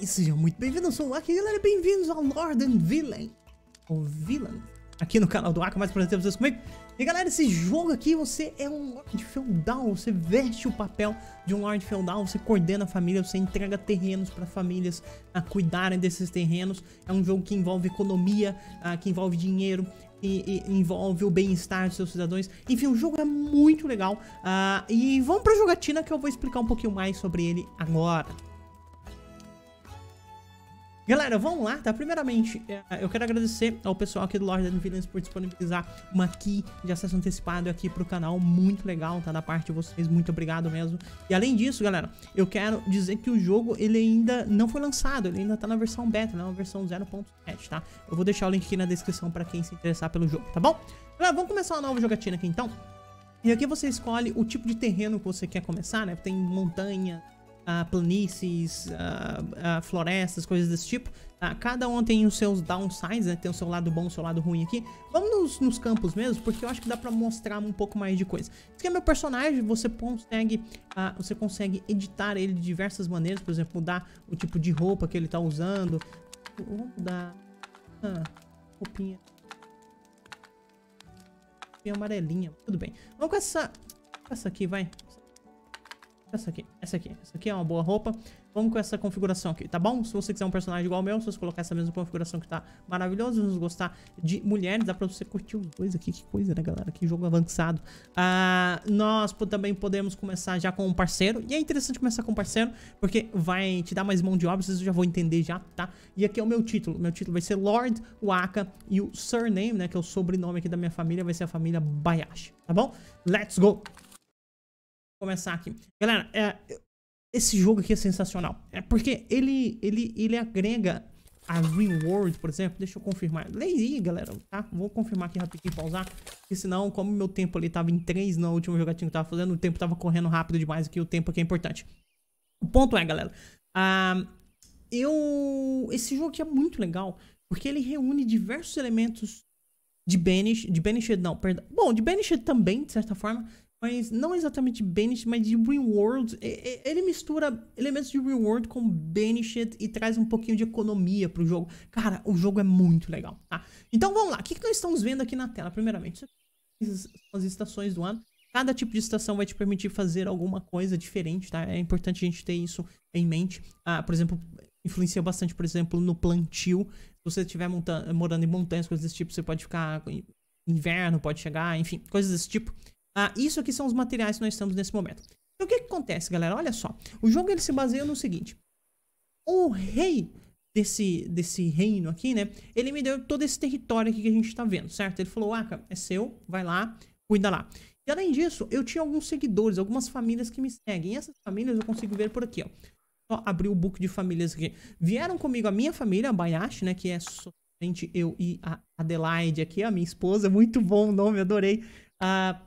e sejam muito bem-vindos, eu sou o Aki, galera, bem-vindos ao Lord and Villain, ou Villain, aqui no canal do Aki, mais prazer ter vocês comigo. E galera, esse jogo aqui, você é um Lord Feudal, você veste o papel de um Lord Feudal, você coordena a família, você entrega terrenos para famílias a cuidarem desses terrenos, é um jogo que envolve economia, a, ah, que envolve dinheiro, e, e, envolve o bem-estar dos seus cidadãos. Enfim, o jogo é muito legal. Uh, e vamos pra jogatina que eu vou explicar um pouquinho mais sobre ele agora. Galera, vamos lá, tá? Primeiramente, é, eu quero agradecer ao pessoal aqui do Lorde da Infinity por disponibilizar uma key de acesso antecipado aqui pro canal, muito legal, tá? Da parte de vocês, muito obrigado mesmo. E além disso, galera, eu quero dizer que o jogo, ele ainda não foi lançado, ele ainda tá na versão beta, né? Na versão 0.7, tá? Eu vou deixar o link aqui na descrição pra quem se interessar pelo jogo, tá bom? Galera, vamos começar uma nova jogatina aqui então. E aqui você escolhe o tipo de terreno que você quer começar, né? Tem montanha, planícies, florestas, coisas desse tipo. Tá? Cada um tem os seus downsides, né? Tem o seu lado bom, o seu lado ruim aqui. Vamos nos, nos, campos mesmo, porque eu acho que dá pra mostrar um pouco mais de coisa. Esse aqui é meu personagem, você consegue, ah, você consegue editar ele de diversas maneiras. Por exemplo, mudar o tipo de roupa que ele tá usando. Vou mudar ah, roupinha. Roupinha amarelinha, tudo bem. Vamos com essa, essa aqui, vai. Essa aqui, essa aqui. Essa aqui é uma boa roupa. Vamos com essa configuração aqui, tá bom? Se você quiser um personagem igual ao meu, se você colocar essa mesma configuração que tá maravilhoso, se você gostar de mulheres, dá pra você curtir os dois aqui. Que coisa, né, galera? Que jogo avançado. Ah, nós também podemos começar já com um parceiro. E é interessante começar com um parceiro, porque vai te dar mais mão de obra, vocês já vão entender já, tá? E aqui é o meu título. Meu título vai ser Lord Waka e o surname, né, que é o sobrenome aqui da minha família, vai ser a família Bayashi, tá bom? Let's go! começar aqui. Galera, é, esse jogo aqui é sensacional. É porque ele, ele, ele agrega a reward, por exemplo. Deixa eu confirmar. Leia galera, tá? Vou confirmar aqui rapidinho, pausar. Porque senão, como meu tempo ali tava em 3 no último jogatinho que eu tava fazendo, o tempo tava correndo rápido demais aqui. O tempo aqui é importante. O ponto é, galera. a ah, eu... Esse jogo aqui é muito legal. Porque ele reúne diversos elementos de Banished... De Banished não, perdão. Bom, de Banished também, de certa forma mas não exatamente Banished, mas de Reward. Ele mistura elementos de Reward com Banished e traz um pouquinho de economia pro jogo. Cara, o jogo é muito legal, tá? Então vamos lá, o que, que nós estamos vendo aqui na tela? Primeiramente, são as estações do ano. Cada tipo de estação vai te permitir fazer alguma coisa diferente, tá? É importante a gente ter isso em mente. Ah, por exemplo, influencia bastante, por exemplo, no plantio. Se você estiver morando em montanhas, coisas desse tipo, você pode ficar inverno, pode chegar, enfim, coisas desse tipo. Ah, isso aqui são os materiais que nós estamos nesse momento. Então, o que, que acontece, galera? Olha só. O jogo ele se baseia no seguinte. O rei desse, desse reino aqui, né? Ele me deu todo esse território aqui que a gente tá vendo, certo? Ele falou, Aka, é seu, vai lá, cuida lá. E além disso, eu tinha alguns seguidores, algumas famílias que me seguem. E essas famílias eu consigo ver por aqui, ó. Só abrir o book de famílias aqui. Vieram comigo a minha família, a Bayashi, né? Que é somente eu e a Adelaide aqui, a minha esposa. Muito bom o nome, adorei. Ah,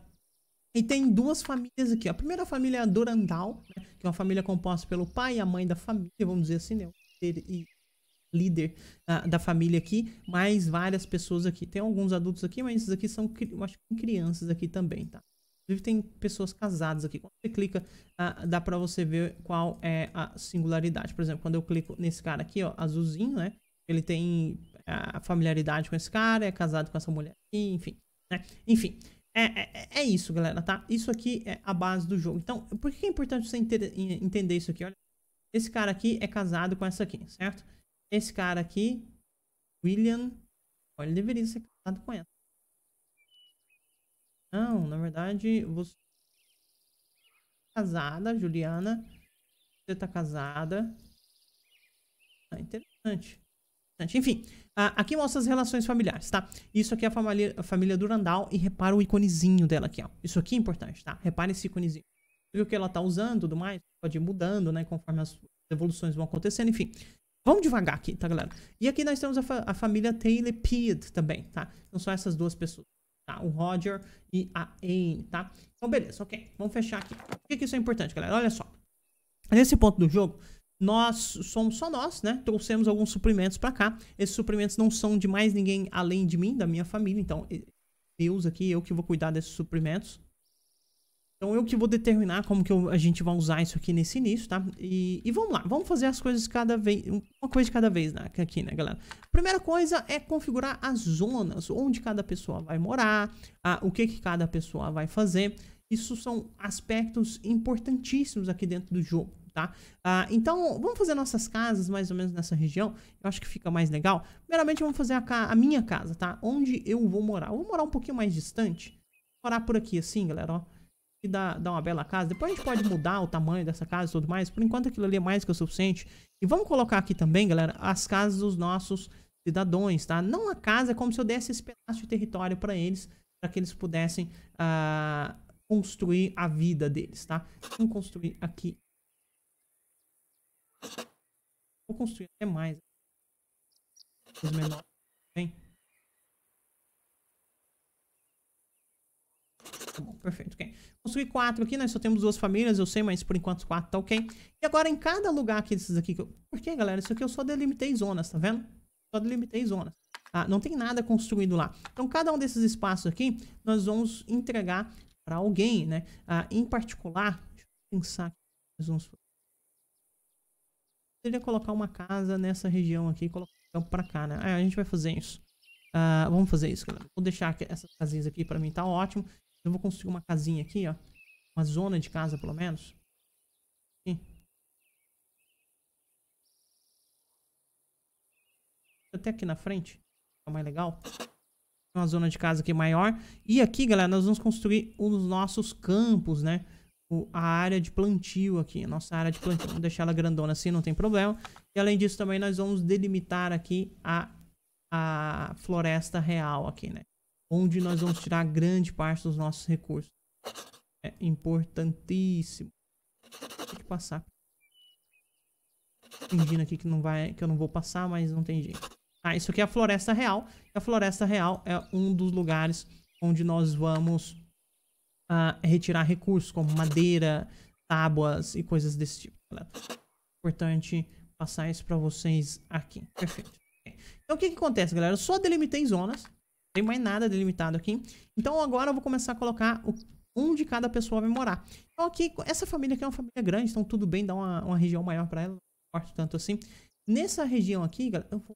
e tem duas famílias aqui. A primeira família é a Durandal, né? que é uma família composta pelo pai e a mãe da família, vamos dizer assim, né? E líder uh, da família aqui, mais várias pessoas aqui. Tem alguns adultos aqui, mas esses aqui são acho que crianças aqui também, tá? Inclusive tem pessoas casadas aqui. Quando você clica, uh, dá para você ver qual é a singularidade. Por exemplo, quando eu clico nesse cara aqui, ó, azulzinho, né? Ele tem a uh, familiaridade com esse cara, é casado com essa mulher aqui, enfim, né? Enfim, é, é, é, é, isso, galera, tá? Isso aqui é a base do jogo. Então, por que é importante você ente entender isso aqui? Olha, esse cara aqui é casado com essa aqui, certo? Esse cara aqui, William, ele deveria ser casado com ela. Não, na verdade, você tá casada, Juliana. Você tá casada. Ah, interessante. Enfim, aqui mostra as relações familiares, tá? Isso aqui é a família, a família Durandal e repara o iconezinho dela aqui, ó. Isso aqui é importante, tá? Repara esse iconezinho. Viu o que ela tá usando e tudo mais? Pode ir mudando, né? Conforme as evoluções vão acontecendo, enfim. Vamos devagar aqui, tá, galera? E aqui nós temos a, fa a família Taylor também, tá? Não são essas duas pessoas, tá? O Roger e a Anne, tá? Então, beleza, ok. Vamos fechar aqui. Por que, que isso é importante, galera? Olha só. Nesse ponto do jogo, nós somos só nós, né? Trouxemos alguns suprimentos para cá. Esses suprimentos não são de mais ninguém além de mim, da minha família. Então, Deus aqui, eu que vou cuidar desses suprimentos. Então, eu que vou determinar como que eu, a gente vai usar isso aqui nesse início, tá? E, e, vamos lá, vamos fazer as coisas cada vez, uma coisa de cada vez né, aqui, né, galera? Primeira coisa é configurar as zonas, onde cada pessoa vai morar, a, o que, que cada pessoa vai fazer. Isso são aspectos importantíssimos aqui dentro do jogo tá? Ah, então, vamos fazer nossas casas mais ou menos nessa região. Eu acho que fica mais legal. Primeiramente, vamos fazer a, a minha casa, tá? Onde eu vou morar. Eu vou morar um pouquinho mais distante. Vou morar por aqui, assim, galera, ó. E dá, dá uma bela casa. Depois a gente pode mudar o tamanho dessa casa e tudo mais. Por enquanto, aquilo ali é mais que o suficiente. E vamos colocar aqui também, galera, as casas dos nossos cidadãos, tá? Não a casa, é como se eu desse esse pedaço de território para eles, para que eles pudessem ah, construir a vida deles, tá? Vamos construir aqui Vou construir até mais. Os menores vem. Tá bom, perfeito, ok. Construí quatro aqui, nós né? só temos duas famílias, eu sei, mas por enquanto quatro tá ok. E agora em cada lugar aqui desses aqui... Que eu... Por que, galera? Isso aqui eu só delimitei zonas, tá vendo? Só delimitei zonas. Ah, não tem nada construído lá. Então, cada um desses espaços aqui, nós vamos entregar para alguém, né? Ah, em particular, deixa eu pensar aqui, nós vamos fazer poderia colocar uma casa nessa região aqui, colocar um campo pra cá, né? Ah, a gente vai fazer isso. Uh, vamos fazer isso, galera. Vou deixar essas casinhas aqui pra mim, tá ótimo. Eu vou construir uma casinha aqui, ó. Uma zona de casa, pelo menos. Aqui. Até aqui na frente. Fica mais legal. Uma zona de casa aqui maior. E aqui, galera, nós vamos construir os nossos campos, né? o, a área de plantio aqui, a nossa área de plantio. Vamos deixar ela grandona assim, não tem problema. E além disso também nós vamos delimitar aqui a, a floresta real aqui, né? Onde nós vamos tirar grande parte dos nossos recursos. É importantíssimo. Tem que passar. Fingindo aqui que, não vai, que eu não vou passar, mas não tem jeito. Ah, isso aqui é a Floresta Real. a Floresta Real é um dos lugares onde nós vamos retirar recursos como madeira, tábuas e coisas desse tipo. Galera. Importante passar isso para vocês aqui. Perfeito. Então o que, que acontece, galera? Eu só delimitei zonas. Não tem mais nada delimitado aqui. Então agora eu vou começar a colocar o onde cada pessoa vai morar. Então aqui, essa família aqui é uma família grande, então tudo bem dar uma, uma região maior para ela, não importa tanto assim. Nessa região aqui, galera, eu vou...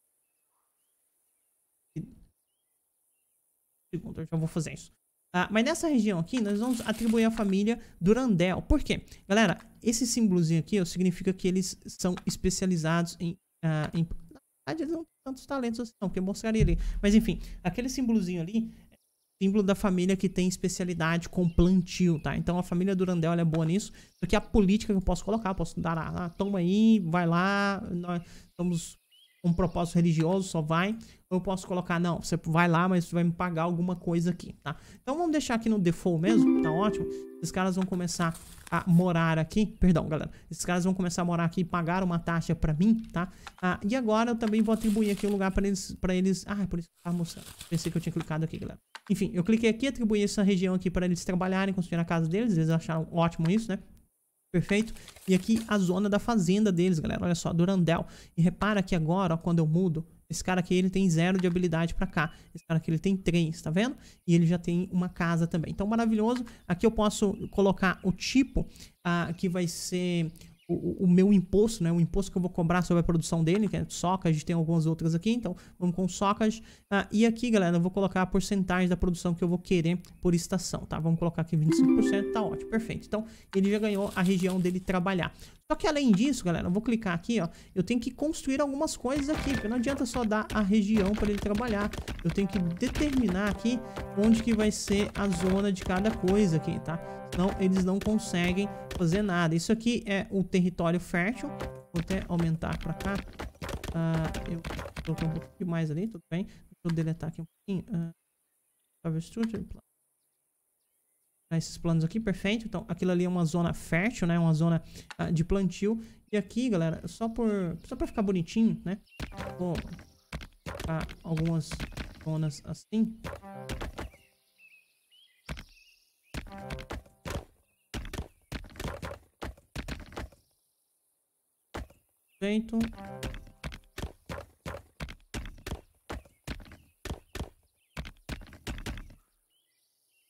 Segundo, eu já vou fazer isso. Ah, mas nessa região aqui, nós vamos atribuir a família Durandel. Por quê? Galera, esse símbolozinho aqui ó, significa que eles são especializados em... Ah, em... Na verdade, eles não têm tantos talentos assim, não, porque eu mostraria ali. Mas, enfim, aquele símbolozinho ali é símbolo da família que tem especialidade com plantio, tá? Então a família Durandel é boa nisso. Porque é a política que eu posso colocar, posso dar, ah, toma aí, vai lá, nós estamos um propósito religioso, só vai. Ou eu posso colocar, não, você vai lá, mas você vai me pagar alguma coisa aqui, tá? Então vamos deixar aqui no default mesmo, tá ótimo. Esses caras vão começar a morar aqui, perdão, galera. Esses caras vão começar a morar aqui e pagar uma taxa pra mim, tá? Ah, e agora eu também vou atribuir aqui um lugar pra eles, pra eles... Ah, é por isso que eu tava mostrando. Pensei que eu tinha clicado aqui, galera. Enfim, eu cliquei aqui, atribuí essa região aqui pra eles trabalharem, construir a casa deles. Eles acharam ótimo isso, né? Perfeito? E aqui a zona da fazenda deles, galera. Olha só, Durandel. E repara que agora, ó, quando eu mudo, esse cara aqui ele tem zero de habilidade para cá. Esse cara aqui ele tem três, tá vendo? E ele já tem uma casa também. Então, maravilhoso. Aqui eu posso colocar o tipo ah, que vai ser o, o, meu imposto, né? O imposto que eu vou cobrar sobre a produção dele, que é socas, a gente tem algumas outras aqui, então vamos com socas. Ah, e aqui, galera, eu vou colocar a porcentagem da produção que eu vou querer por estação, tá? Vamos colocar aqui 25%, tá ótimo, perfeito. Então, ele já ganhou a região dele trabalhar. Só que além disso, galera, eu vou clicar aqui, ó. Eu tenho que construir algumas coisas aqui, porque não adianta só dar a região para ele trabalhar. Eu tenho que determinar aqui onde que vai ser a zona de cada coisa aqui, tá? Senão eles não conseguem fazer nada. Isso aqui é o território fértil. Vou até aumentar para cá. Uh, eu coloquei um pouquinho mais ali, tudo bem. Deixa eu deletar aqui um pouquinho. Uh, structure, né, esses planos aqui, perfeito. Então, aquilo ali é uma zona fértil, né? Uma zona ah, de plantio. E aqui, galera, só por só para ficar bonitinho, né? Vou colocar algumas zonas assim. Perfeito.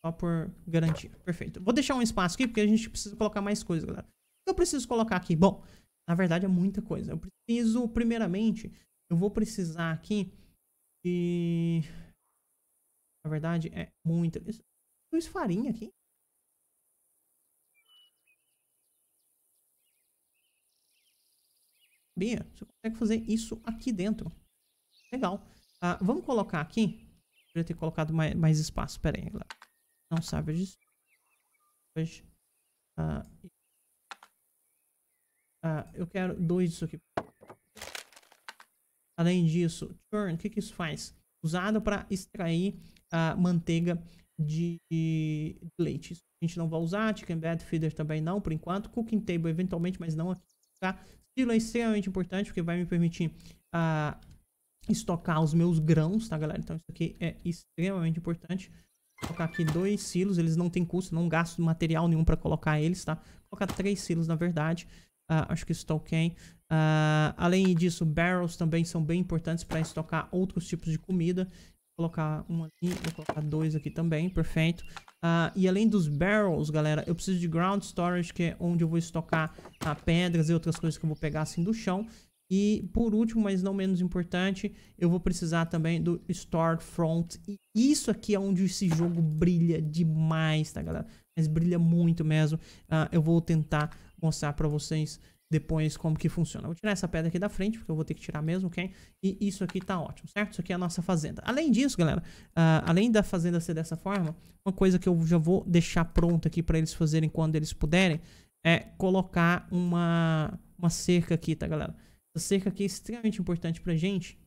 Só por garantia. Perfeito. Vou deixar um espaço aqui, porque a gente precisa colocar mais coisa, galera. O que eu preciso colocar aqui? Bom, na verdade é muita coisa. Eu preciso, primeiramente, eu vou precisar aqui de... Na verdade, é muita... Isso, isso farinha aqui? Bia, você consegue fazer isso aqui dentro. Legal. Ah, vamos colocar aqui. Poderia ter colocado mais, mais espaço. Pera aí, galera não sabe disso, uh, uh, eu quero dois disso aqui. Além disso, churn, o que, que isso faz? Usado para extrair a uh, manteiga de, de, leite. Isso a gente não vai usar, chicken bed feeder também não, por enquanto. Cooking table eventualmente, mas não aqui, tá? Silo é extremamente importante porque vai me permitir uh, estocar os meus grãos, tá galera? Então isso aqui é extremamente importante colocar aqui dois silos, eles não tem custo, não gasto material nenhum para colocar eles, tá? Vou colocar três silos, na verdade. Uh, acho que isso tá ok. Uh, além disso, barrels também são bem importantes para estocar outros tipos de comida. Vou colocar um aqui, vou colocar dois aqui também, perfeito. Uh, e além dos barrels, galera, eu preciso de ground storage, que é onde eu vou estocar pedras e outras coisas que eu vou pegar assim do chão. E por último, mas não menos importante, eu vou precisar também do Storefront. E isso aqui é onde esse jogo brilha demais, tá galera? Mas brilha muito mesmo. Uh, eu vou tentar mostrar para vocês depois como que funciona. Vou tirar essa pedra aqui da frente, porque eu vou ter que tirar mesmo, ok? E isso aqui tá ótimo, certo? Isso aqui é a nossa fazenda. Além disso, galera, uh, além da fazenda ser dessa forma, uma coisa que eu já vou deixar pronta aqui para eles fazerem quando eles puderem é colocar uma, uma cerca aqui, tá, galera? cerca aqui é extremamente importante pra gente.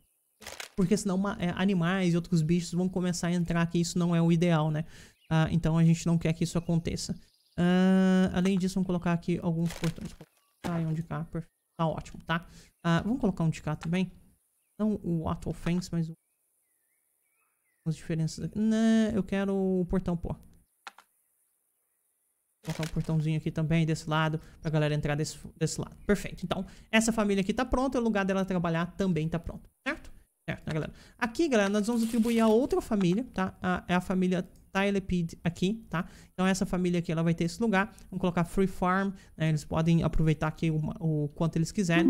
Porque senão é, animais e outros bichos vão começar a entrar que isso não é o ideal, né? Ah, então a gente não quer que isso aconteça. Ah, além disso, vamos colocar aqui alguns portões. Tá, um de cá, tá ótimo, tá? Ah, vamos colocar um de cá também. Não o auto Fence, mas... As diferenças aqui. Não, né, eu quero o portão, pô colocar um portãozinho aqui também desse lado, pra galera entrar desse, desse lado. Perfeito. Então, essa família aqui tá pronta, é o lugar dela trabalhar também tá pronto, certo? Certo, né, galera? Aqui, galera, nós vamos atribuir a outra família, tá? A, é a família Tylepid aqui, tá? Então essa família aqui, ela vai ter esse lugar. Vamos colocar Free Farm, né? Eles podem aproveitar aqui o, o quanto eles quiserem.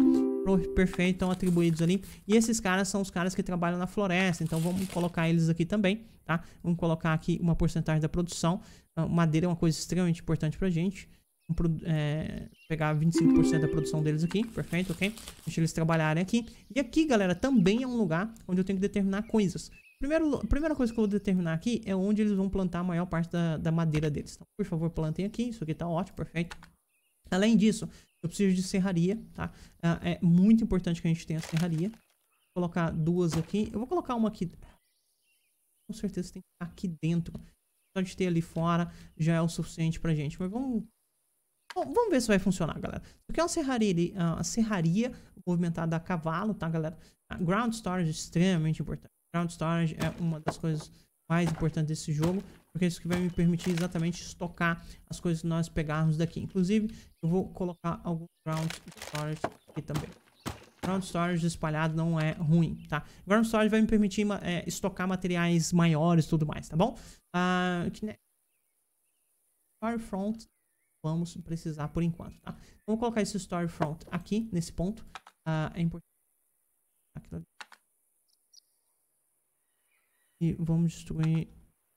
Perfeito, estão atribuídos ali. E esses caras são os caras que trabalham na floresta, então vamos colocar eles aqui também, tá? Vamos colocar aqui uma porcentagem da produção. Ah, madeira é uma coisa extremamente importante pra gente. Vamos, é, pegar 25% da produção deles aqui, perfeito, ok? Deixa eles trabalharem aqui. E aqui, galera, também é um lugar onde eu tenho que determinar coisas. Primeiro, primeira coisa que eu vou determinar aqui é onde eles vão plantar a maior parte da, da madeira deles. Então, por favor, plantem aqui. Isso aqui tá ótimo, perfeito. Além disso, eu preciso de serraria, tá? Ah, é muito importante que a gente tenha serraria. Vou colocar duas aqui. Eu vou colocar uma aqui. Com certeza tem que ficar aqui dentro. Só de ter ali fora já é o suficiente pra gente. Mas vamos... Bom, vamos ver se vai funcionar, galera. Isso aqui é uma serraria, ah, uma serraria movimentada a cavalo, tá, galera? Ah, ground storage é extremamente importante. Ground Storage é uma das coisas mais importantes desse jogo, porque isso que vai me permitir exatamente estocar as coisas que nós pegarmos daqui. Inclusive, eu vou colocar algum Ground Storage aqui também. Ground Storage espalhado não é ruim, tá? Ground Storage vai me permitir é, estocar materiais maiores e tudo mais, tá bom? Uh, Storefront vamos precisar por enquanto, tá? Vamos colocar esse Storefront aqui, nesse ponto. Uh, é importante... Aqui, tá e vamos destruir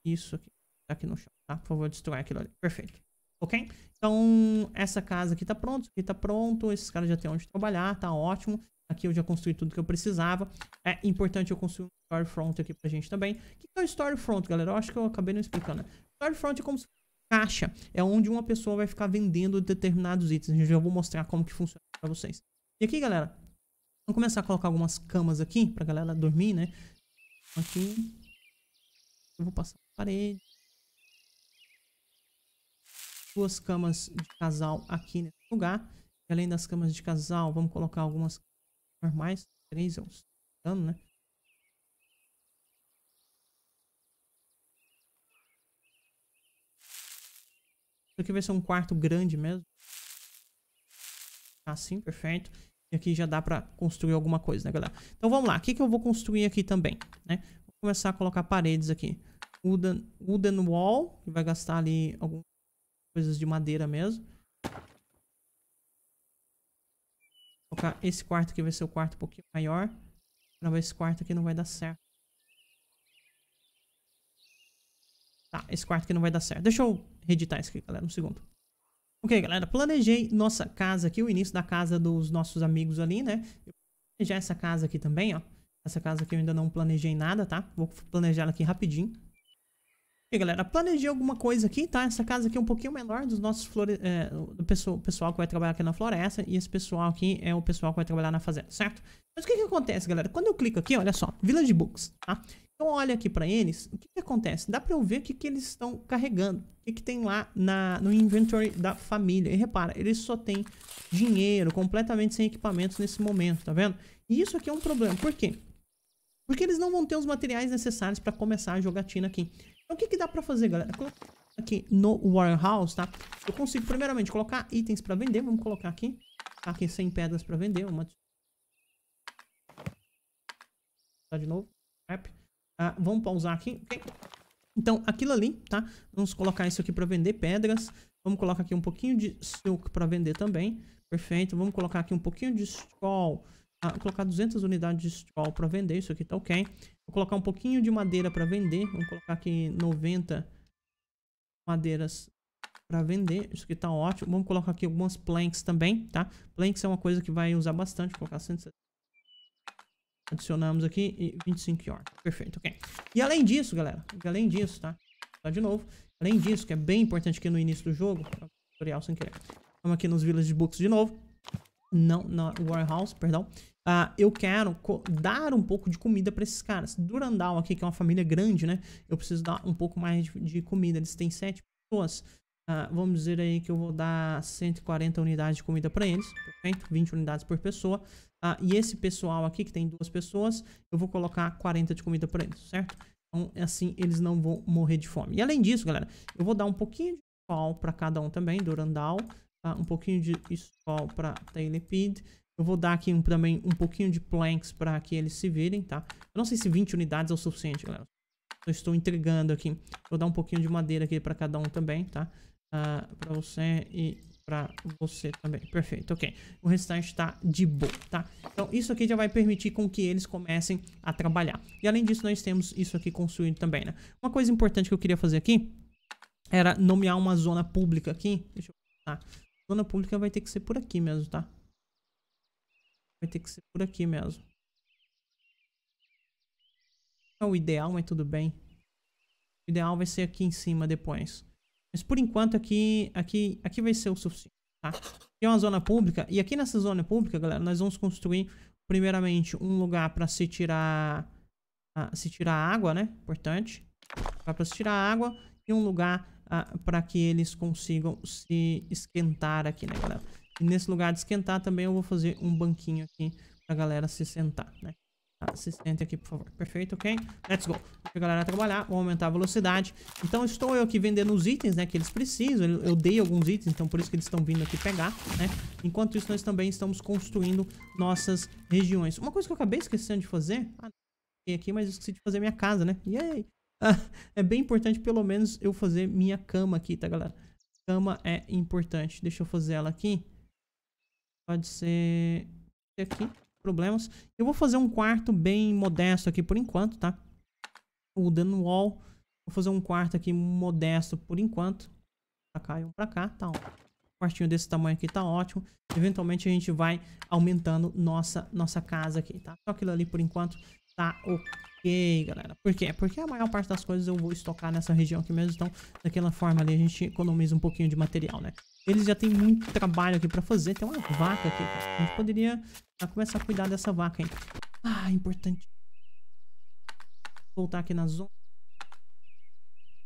isso aqui. Tá aqui no chão, tá? Por favor, destrói aquilo ali. Perfeito. Ok? Então, essa casa aqui tá pronto, aqui tá pronto. Esses caras já tem onde trabalhar, tá ótimo. Aqui eu já construí tudo que eu precisava. É importante eu construir um storefront aqui pra gente também. O que é o storefront, galera? Eu acho que eu acabei não explicando. Storefront é como se caixa. É onde uma pessoa vai ficar vendendo determinados itens. Eu já vou mostrar como que funciona pra vocês. E aqui, galera, vamos começar a colocar algumas camas aqui pra galera dormir, né? Aqui, eu vou passar na parede. Duas camas de casal aqui nesse lugar. E além das camas de casal, vamos colocar algumas normais. Três, eu dano, né? Isso aqui vai ser um quarto grande mesmo. Tá assim, perfeito. E aqui já dá pra construir alguma coisa, né, galera? Então vamos lá. O que, que eu vou construir aqui também, né? Vou começar a colocar paredes aqui wooden, wooden wall, que vai gastar ali algumas coisas de madeira mesmo. Vou colocar esse quarto aqui vai ser o quarto um pouquinho maior. Senão esse quarto aqui não vai dar certo. Tá, esse quarto aqui não vai dar certo. Deixa eu reeditar isso aqui, galera, um segundo. Ok, galera, planejei nossa casa aqui, o início da casa dos nossos amigos ali, né? Eu planejar essa casa aqui também, ó. Essa casa aqui eu ainda não planejei nada, tá? Vou planejar ela aqui rapidinho. E galera, planejei alguma coisa aqui, tá? Essa casa aqui é um pouquinho menor dos nossos flore... É, do pessoal, pessoal que vai trabalhar aqui na floresta e esse pessoal aqui é o pessoal que vai trabalhar na fazenda, certo? Mas o que que acontece, galera? Quando eu clico aqui, olha só, Village Books, tá? Eu então, olho aqui para eles, o que que acontece? Dá para eu ver o que que eles estão carregando, o que que tem lá na, no inventory da família. E repara, eles só têm dinheiro, completamente sem equipamentos nesse momento, tá vendo? E isso aqui é um problema, por quê? Porque eles não vão ter os materiais necessários para começar a jogatina aqui. Então o que, que dá pra fazer, galera? Aqui no warehouse, tá? Eu consigo primeiramente colocar itens pra vender. Vamos colocar aqui. Tá aqui 100 pedras pra vender. Uma... Tá de novo. Ah, vamos pausar aqui. Okay. Então, aquilo ali, tá? Vamos colocar isso aqui pra vender pedras. Vamos colocar aqui um pouquinho de silk pra vender também. Perfeito. Vamos colocar aqui um pouquinho de straw. Ah, colocar 200 unidades de straw pra vender. Isso aqui tá ok. Vou colocar um pouquinho de madeira para vender. Vamos colocar aqui 90 madeiras para vender. Isso aqui tá ótimo. Vamos colocar aqui algumas planks também, tá? Planks é uma coisa que vai usar bastante. Vou colocar 170. Adicionamos aqui e 25 yards. Perfeito, ok. E além disso, galera. além disso, tá? tá de novo. Além disso, que é bem importante aqui no início do jogo. Tutorial sem querer. Vamos aqui nos Village Books de novo. Não, na Warehouse, perdão. Uh, eu quero dar um pouco de comida para esses caras. Durandal aqui, que é uma família grande, né? Eu preciso dar um pouco mais de, de comida. Eles têm 7 pessoas. Uh, vamos dizer aí que eu vou dar 140 unidades de comida para eles. Perfeito? 20 unidades por pessoa. Uh, e esse pessoal aqui, que tem duas pessoas, eu vou colocar 40 de comida para eles, certo? Então, assim, eles não vão morrer de fome. E além disso, galera, eu vou dar um pouquinho de sol para cada um também, Durandal. um pouquinho de sol para Tailipid eu vou dar aqui um, também um pouquinho de planks para que eles se virem, tá? Eu não sei se 20 unidades é o suficiente, galera. Eu estou entregando aqui. Vou dar um pouquinho de madeira aqui para cada um também, tá? Uh, ah, para você e para você também. Perfeito, ok. O restante está de boa, tá? Então, isso aqui já vai permitir com que eles comecem a trabalhar. E além disso, nós temos isso aqui construído também, né? Uma coisa importante que eu queria fazer aqui era nomear uma zona pública aqui. Deixa eu... Tá. Zona pública vai ter que ser por aqui mesmo, tá? Vai ter que ser por aqui mesmo. É o ideal, mas tudo bem. O ideal vai ser aqui em cima depois. Mas por enquanto aqui, aqui, aqui vai ser o suficiente, tá? Tem uma zona pública. E aqui nessa zona pública, galera, nós vamos construir primeiramente um lugar para se tirar... se tirar água, né? Importante. Para se tirar água e um lugar ah, para que eles consigam se esquentar aqui, né, galera? E nesse lugar de esquentar também eu vou fazer um banquinho aqui pra galera se sentar, né? Tá, se sente aqui, por favor. Perfeito, ok? Let's go. Deixa a galera trabalhar, vou aumentar a velocidade. Então estou eu aqui vendendo os itens, né, que eles precisam. Eu dei alguns itens, então por isso que eles estão vindo aqui pegar, né? Enquanto isso, nós também estamos construindo nossas regiões. Uma coisa que eu acabei esquecendo de fazer... Ah, não aqui, mas esqueci de fazer minha casa, né? Yay! Ah, é bem importante, pelo menos, eu fazer minha cama aqui, tá, galera? Cama é importante. Deixa eu fazer ela aqui. Pode ser aqui, problemas. Eu vou fazer um quarto bem modesto aqui por enquanto, tá? O wall. Vou fazer um quarto aqui modesto por enquanto. Pra cá e um pra cá, tá ó. Um quartinho desse tamanho aqui tá ótimo. Eventualmente a gente vai aumentando nossa, nossa casa aqui, tá? Só aquilo ali por enquanto tá ok, galera. Por quê? Porque a maior parte das coisas eu vou estocar nessa região aqui mesmo. Então, daquela forma ali a gente economiza um pouquinho de material, né? Eles já têm muito trabalho aqui pra fazer. Tem uma vaca aqui, A gente poderia ah, começar a cuidar dessa vaca aí. Ah, importante. Voltar aqui na zona.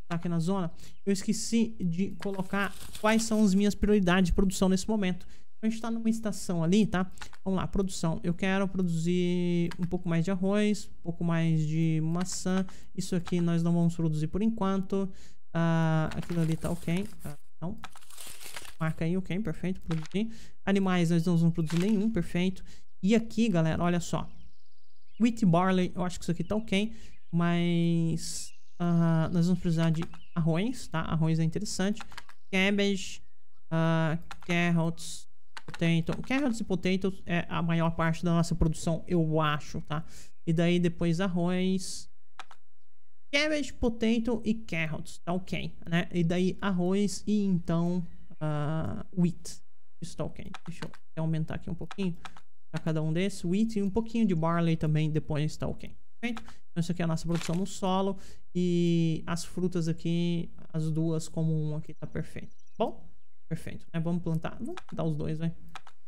Voltar aqui na zona. Eu esqueci de colocar quais são as minhas prioridades de produção nesse momento. Então, a gente tá numa estação ali, tá? Vamos lá, produção. Eu quero produzir um pouco mais de arroz, um pouco mais de maçã. Isso aqui nós não vamos produzir por enquanto. Uh, aquilo ali tá ok. Uh, ah, não marca aí, ok, perfeito, produzir. Animais, nós não vamos produzir nenhum, perfeito. E aqui, galera, olha só. Wheat Barley, eu acho que isso aqui tá ok, mas uh, nós vamos precisar de arroz, tá? Arroz é interessante. Cabbage, uh, carrots, potato. Carrots e potatoes é a maior parte da nossa produção, eu acho, tá? E daí depois arroz, cabbage, potato e carrots, tá ok, né? E daí arroz e então uh, wheat stall ok. Deixa eu aumentar aqui um pouquinho para cada um desses. Wheat e um pouquinho de barley também depois stall ok. Perfeito? Então isso aqui é a nossa produção no solo e as frutas aqui, as duas como um aqui tá perfeito. Tá bom, perfeito. Né? Vamos plantar, vamos plantar os dois, né?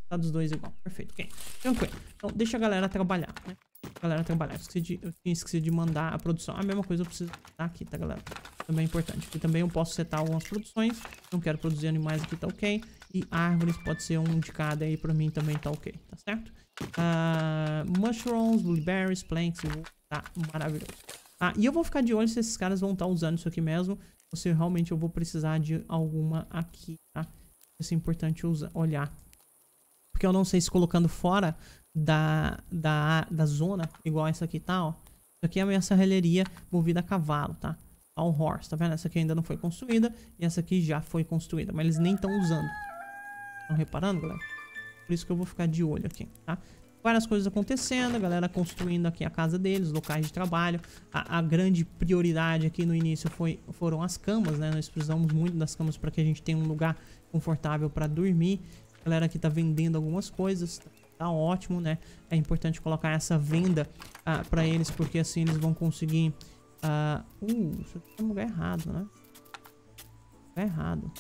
Tá dos dois igual. Perfeito, ok. Tranquilo. Então deixa a galera trabalhar, né? galera trabalhar. Eu, esqueci de, tinha esquecido de mandar a produção. A mesma coisa eu preciso tá aqui, tá, galera? Também é importante. Porque também eu posso setar algumas produções. Não quero produzir animais aqui, tá ok. E árvores pode ser um de cada aí pra mim também, tá ok, tá certo? Uh, mushrooms, blueberries, planks, tá maravilhoso. Ah, e eu vou ficar de olho se esses caras vão estar tá usando isso aqui mesmo. Ou se realmente eu vou precisar de alguma aqui, tá? Isso é importante usar, olhar porque eu não sei se colocando fora da, da, da zona, igual essa aqui tá, ó. Isso aqui é a minha serralheria movida a cavalo, tá? All tá horse, tá vendo? Essa aqui ainda não foi construída e essa aqui já foi construída, mas eles nem estão usando. Estão reparando, galera? Por isso que eu vou ficar de olho aqui, tá? várias coisas acontecendo, a galera construindo aqui a casa deles, locais de trabalho. A, a, grande prioridade aqui no início foi, foram as camas, né? Nós precisamos muito das camas para que a gente tenha um lugar confortável para dormir. A galera aqui tá vendendo algumas coisas, tá tá ótimo, né? É importante colocar essa venda ah, para eles, porque assim eles vão conseguir... Ah, uh, isso aqui é um lugar errado, né? Lugar errado.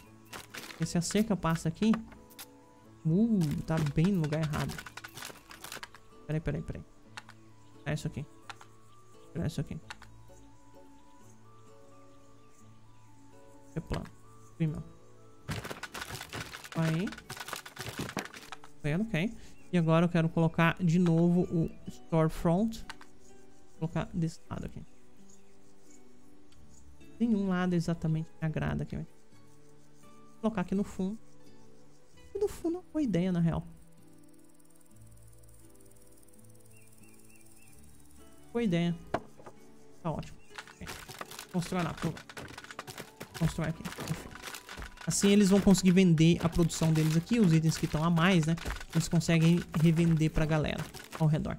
Porque se a cerca passa aqui... Uh, tá bem no lugar errado. Peraí, peraí, peraí. É isso aqui. É isso aqui. É plano. Vim, meu. Aí. Tá vendo, ok. E agora eu quero colocar de novo o storefront. Vou colocar desse lado aqui. Nenhum lado exatamente me agrada aqui. Vou colocar aqui no fundo. E no fundo é uma boa ideia, na real. Boa ideia. Tá ótimo. Construir lá, por favor. Construir aqui. Assim eles vão conseguir vender a produção deles aqui, os itens que estão a mais, né? Eles conseguem revender pra galera ao redor.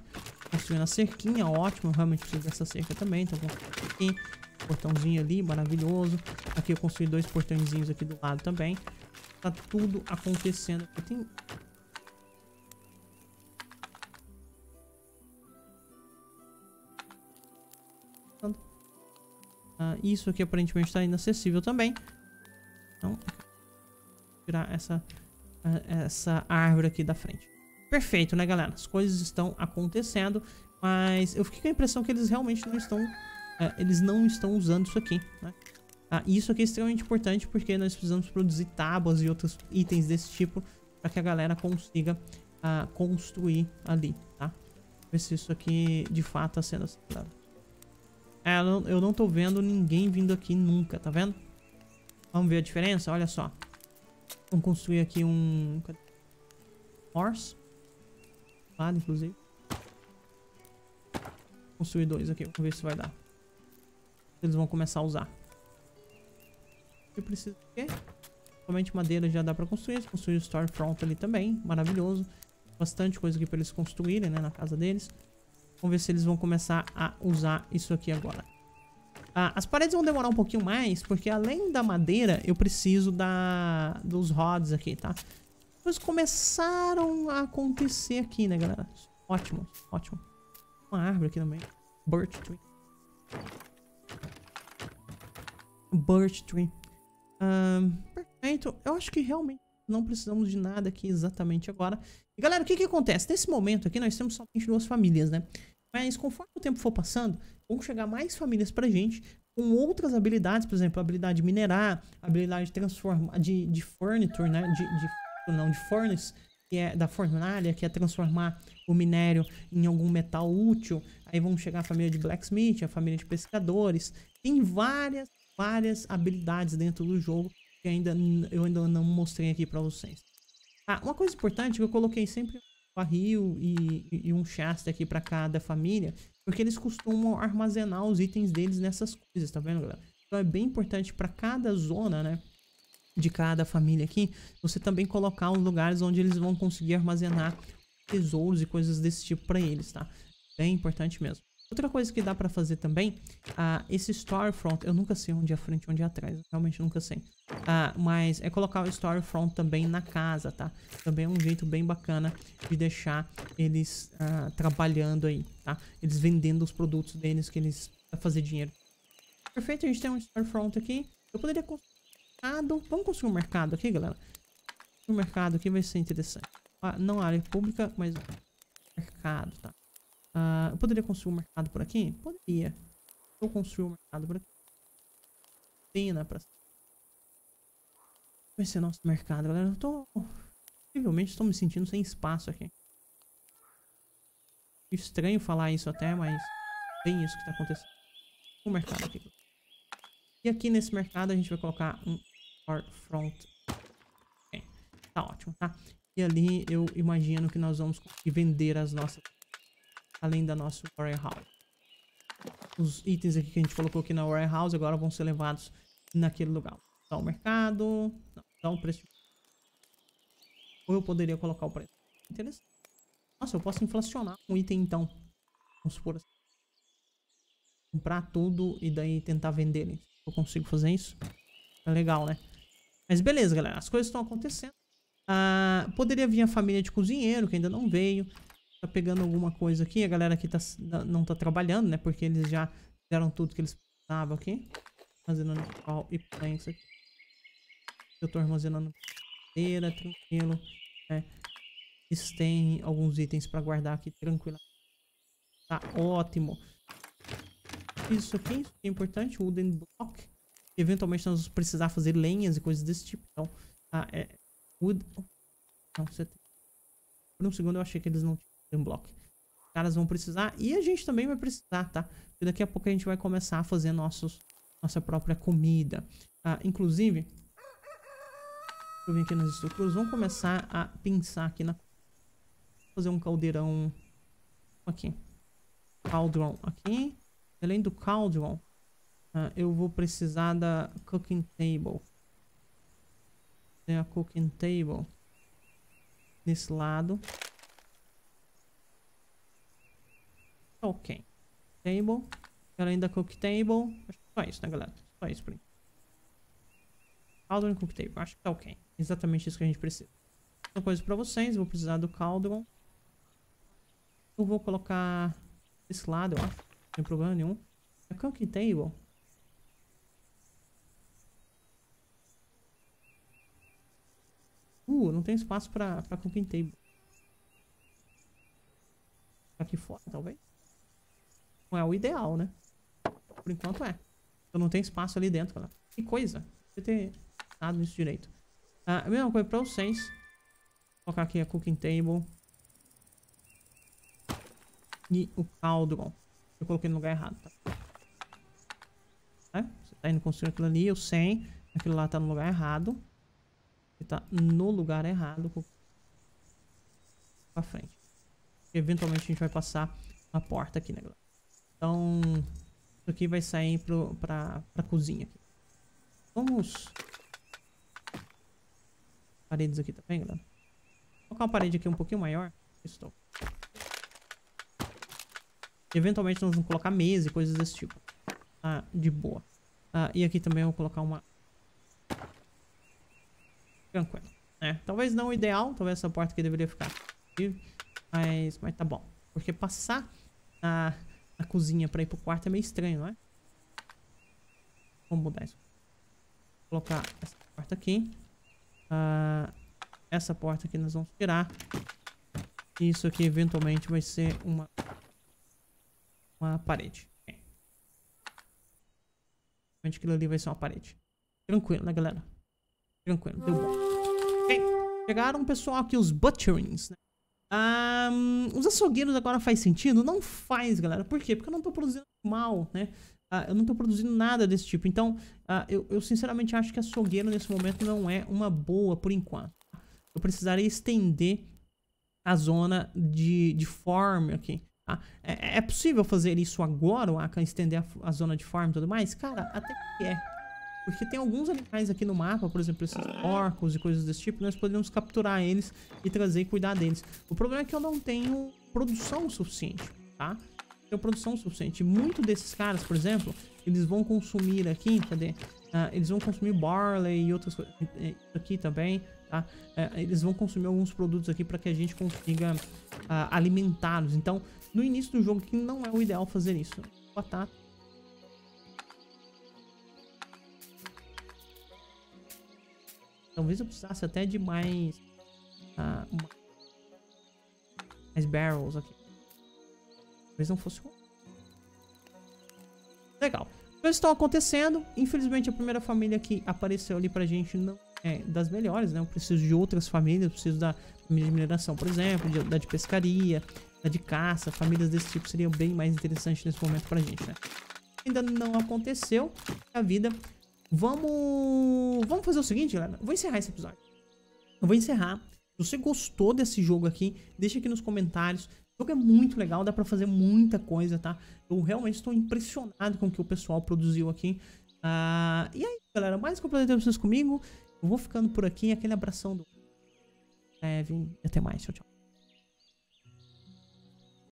Construindo a cerquinha, ótimo. Eu realmente preciso dessa cerca também, então tá vou aqui. Portãozinho ali, maravilhoso. Aqui eu construí dois portãozinhos aqui do lado também. Tá tudo acontecendo. Eu Uh, ah, isso aqui aparentemente está inacessível também. Então, tirar essa, essa árvore aqui da frente. Perfeito, né, galera? As coisas estão acontecendo, mas eu fiquei com a impressão que eles realmente não estão... É, eles não estão usando isso aqui, né? Ah, isso aqui é extremamente importante porque nós precisamos produzir tábuas e outros itens desse tipo para que a galera consiga ah, construir ali, tá? Ver se isso aqui de fato está sendo acelerado. É, eu não, estou tô vendo ninguém vindo aqui nunca, tá vendo? Vamos ver a diferença? Olha só. Vamos construir aqui um... Horse. Lado, inclusive. Construir dois aqui. Vamos ver se vai dar. Eles vão começar a usar. Eu preciso de quê? Somente madeira já dá pra construir. Construir o storefront ali também. Maravilhoso. Bastante coisa aqui pra eles construírem, né? Na casa deles. Vamos ver se eles vão começar a usar isso aqui agora. Ah, as paredes vão demorar um pouquinho mais, porque além da madeira, eu preciso da, dos rods aqui, tá? Coisas começaram a acontecer aqui, né, galera? Ótimo, ótimo. Uma árvore aqui no meio. Birch tree. Birch tree. Um, perfeito. Eu acho que realmente não precisamos de nada aqui exatamente agora. E galera, o que que acontece? Nesse momento aqui nós temos somente duas famílias, né? Mas conforme o tempo for passando, vão chegar mais famílias pra gente com outras habilidades, por exemplo, habilidade de minerar, habilidade de transformar, de, de furniture, né? De, de, não, de furnace, que é da fornalha, que é transformar o minério em algum metal útil. Aí vão chegar a família de blacksmith, a família de pescadores. Tem várias, várias habilidades dentro do jogo que ainda, eu ainda não mostrei aqui para vocês. Ah, uma coisa importante que eu coloquei sempre barril e, e um chasta aqui para cada família, porque eles costumam armazenar os itens deles nessas coisas, tá vendo, galera? Então é bem importante para cada zona, né? De cada família aqui, você também colocar os lugares onde eles vão conseguir armazenar tesouros e coisas desse tipo para eles, tá? Bem é importante mesmo. Outra coisa que dá para fazer também, uh, esse storefront, eu nunca sei onde é a frente e onde é atrás, realmente nunca sei. Uh, mas é colocar o storefront também na casa, tá? Também é um jeito bem bacana de deixar eles uh, trabalhando aí, tá? Eles vendendo os produtos deles que eles fazer dinheiro. Perfeito, a gente tem um storefront aqui. Eu poderia construir um mercado. Vamos construir um mercado aqui, galera? O mercado aqui vai ser interessante. não área pública, mas mercado, tá? Uh, ah, eu poderia construir um mercado por aqui? Poderia. Eu construí um mercado por aqui. Pena né, pra... Vai ser nosso mercado, galera. Eu tô... Possivelmente estou me sentindo sem espaço aqui. Estranho falar isso até, mas... Bem isso que tá acontecendo. Um mercado aqui. E aqui nesse mercado a gente vai colocar um storefront. Okay. Tá ótimo, tá? E ali eu imagino que nós vamos vender as nossas além da nossa warehouse. Os itens aqui que a gente colocou aqui na warehouse agora vão ser levados naquele lugar. Dá o mercado... Não, então o preço... Ou eu poderia colocar o preço. Interessante. Nossa, eu posso inflacionar um item então. Vamos supor assim. Comprar tudo e daí tentar vender. Né? Eu consigo fazer isso. É legal, né? Mas beleza, galera. As coisas estão acontecendo. Ah, poderia vir a família de cozinheiro, que ainda não veio. Tá pegando alguma coisa aqui. A galera aqui tá, não tá trabalhando, né? Porque eles já fizeram tudo que eles precisavam aqui. fazendo pau e planks aqui. Eu tô armazenando madeira, tranquilo. Né? Eles têm alguns itens pra guardar aqui tranquilo. Tá ótimo. Isso aqui, isso aqui é importante. Wooden block. Eventualmente nós vamos precisar fazer lenhas e coisas desse tipo. Então, tá, é... Wood... Oh, não, você tem... Por um segundo eu achei que eles não tinham um bloco. Os caras vão precisar e a gente também vai precisar, tá? daqui a pouco a gente vai começar a fazer nossos, nossa própria comida. Ah, inclusive, eu vim aqui nas estruturas, vamos começar a pensar aqui na... Fazer um caldeirão aqui. Cauldron aqui. Além do caldeirão, uh, ah, eu vou precisar da Cooking Table. Tem a Cooking Table. Nesse lado. Ok. Table. Quero ainda cook table. Acho que só isso, né, galera? Só isso por enquanto. Cauldron cook table. Acho que tá ok. Exatamente isso que a gente precisa. Uma coisa pra vocês. Vou precisar do Cauldron. Eu vou colocar desse lado, ó. Sem problema nenhum. A cook table. Uh, não tem espaço pra, pra cooking table. Tá aqui fora, talvez não é o ideal, né? Por enquanto é. Então não tem espaço ali dentro, galera. Que coisa. Você ter dado nisso direito. Ah, a mesma coisa pra vocês. Vou colocar aqui a cooking table. E o caldo. Eu coloquei no lugar errado, tá? tá? Você tá indo construir aquilo ali, eu sei. Aquilo lá tá no lugar errado. Ele tá no lugar errado. Pra frente. Eventualmente a gente vai passar uma porta aqui, né, galera? Então, isso aqui vai sair pro, pra, pra cozinha. Aqui. Vamos... Paredes aqui também, tá galera. Vou colocar uma parede aqui um pouquinho maior. Estou. E eventualmente nós vamos colocar mesa e coisas desse tipo. ah, de boa. Ah, e aqui também eu vou colocar uma... Tranquilo. É, né? talvez não o ideal. Talvez essa porta aqui deveria ficar. Mas, mas tá bom. Porque passar na... Ah, a cozinha pra ir pro quarto é meio estranho, não é? Vamos mudar isso. Vou colocar essa porta aqui. Uh, essa porta aqui nós vamos tirar. Isso aqui eventualmente vai ser uma, uma parede. É. Okay. Aquilo ali vai ser uma parede. Tranquilo, né, galera? Tranquilo, deu bom. Okay. Chegaram, pessoal, aqui os butcherings, né? Um, ah, os açougueiros agora faz sentido? Não faz, galera. Por quê? Porque eu não tô produzindo mal, né? Ah, eu não estou produzindo nada desse tipo. Então, ah, eu, eu, sinceramente acho que açougueiro nesse momento não é uma boa por enquanto. Eu precisaria estender a zona de, de farm aqui. Tá? É, é, possível fazer isso agora, Waka? Estender a, a, zona de farm e tudo mais? Cara, até que é. Porque tem alguns animais aqui no mapa, por exemplo, esses ah. orcos e coisas desse tipo, nós podemos capturar eles e trazer e cuidar deles. O problema é que eu não tenho produção suficiente, tá? Não tenho produção suficiente. Muito desses caras, por exemplo, eles vão consumir aqui, cadê? Uh, eles vão consumir barley e outras coisas aqui também, tá? Uh, eles vão consumir alguns produtos aqui para que a gente consiga uh, alimentá-los. Então, no início do jogo aqui não é o ideal fazer isso. Batata Talvez eu precisasse até de mais... Uh, mais barrels aqui. Talvez não fosse... Legal. Coisas estão acontecendo. Infelizmente, a primeira família que apareceu ali pra gente não é das melhores, né? Eu preciso de outras famílias. preciso da família de mineração, por exemplo. da de pescaria. Da de caça. Famílias desse tipo seriam bem mais interessantes nesse momento pra gente, né? Ainda não aconteceu. A vida Vamos... Vamos fazer o seguinte, galera. Vou encerrar esse episódio. Eu vou encerrar. Se você gostou desse jogo aqui, deixa aqui nos comentários. O jogo é muito legal, dá pra fazer muita coisa, tá? Eu realmente estou impressionado com o que o pessoal produziu aqui. Uh, e aí, é galera, mais um prazer ter vocês comigo. Eu vou ficando por aqui. Aquele abração do Kevin. É, até mais. Tchau, tchau.